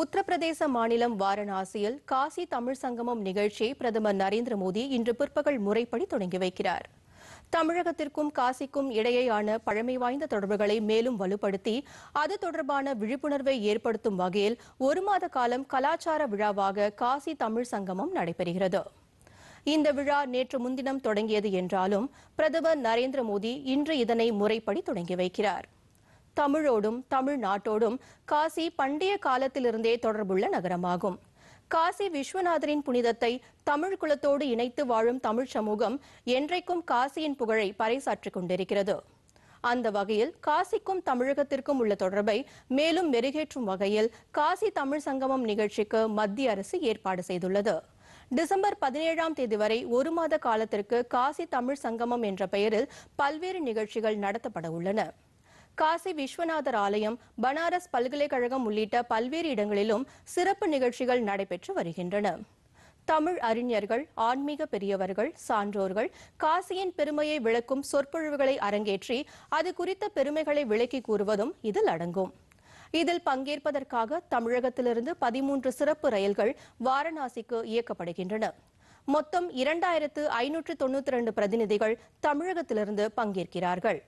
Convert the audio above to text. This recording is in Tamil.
உத்தரப்பிரதேச மாநிலம் வாரணாசியில் காசி தமிழ் சங்கமம் நிகழ்ச்சியை பிரதமர் நரேந்திர மோடி இன்று பிற்பகல் முறைப்படி தொடங்கி வைக்கிறார் தமிழகத்திற்கும் காசிக்கும் இடையேயான பழமை வாய்ந்த தொடர்புகளை மேலும் வலுப்படுத்தி அது தொடர்பான விழிப்புணர்வை ஏற்படுத்தும் வகையில் ஒரு மாத காலம் கலாச்சார விழாவாக காசி தமிழ் சங்கமம் நடைபெறுகிறது இந்த விழா நேற்று முன்தினம் தொடங்கியது என்றாலும் பிரதமர் நரேந்திர மோடி இன்று இதனை முறைப்படி தொடங்கி வைக்கிறாா் தமிழோடும் தமிழ்நாட்டோடும் காசி பண்டைய காலத்திலிருந்தே தொடர்புள்ள நகரமாகும் காசி விஸ்வநாதரின் புனிதத்தை தமிழ் குலத்தோடு இணைத்து வாழும் தமிழ் சமூகம் என்றைக்கும் காசியின் புகழை பறைசாற்றிக் கொண்டிருக்கிறது அந்த வகையில் காசிக்கும் தமிழகத்திற்கும் உள்ள தொடர்பை மேலும் மெருகேற்றும் வகையில் காசி தமிழ் சங்கமம் நிகழ்ச்சிக்கு மத்திய அரசு ஏற்பாடு செய்துள்ளது டிசம்பர் பதினேழாம் தேதி வரை ஒரு மாத காலத்திற்கு காசி தமிழ் சங்கமம் என்ற பெயரில் பல்வேறு நிகழ்ச்சிகள் நடத்தப்பட உள்ளன காசி விஸ்வநாதர் ஆலயம் பனாரஸ் பல்கலைக்கழகம் உள்ளிட்ட பல்வேறு இடங்களிலும் சிறப்பு நிகழ்ச்சிகள் நடைபெற்று வருகின்றன தமிழ் அறிஞர்கள் ஆன்மீக பெரியவர்கள் சான்றோர்கள் காசியின் பெருமையை விளக்கும் சொற்பொழிவுகளை அரங்கேற்றி அது குறித்த பெருமைகளை விளக்கி கூறுவதும் இதில் அடங்கும் இதில் பங்கேற்பதற்காக தமிழகத்திலிருந்து பதிமூன்று சிறப்பு ரயில்கள் வாரணாசிக்கு இயக்கப்படுகின்றன மொத்தம் இரண்டாயிரத்து ஐநூற்று தொன்னூற்றி இரண்டு பிரதிநிதிகள் தமிழகத்திலிருந்து பங்கேற்கிறார்கள்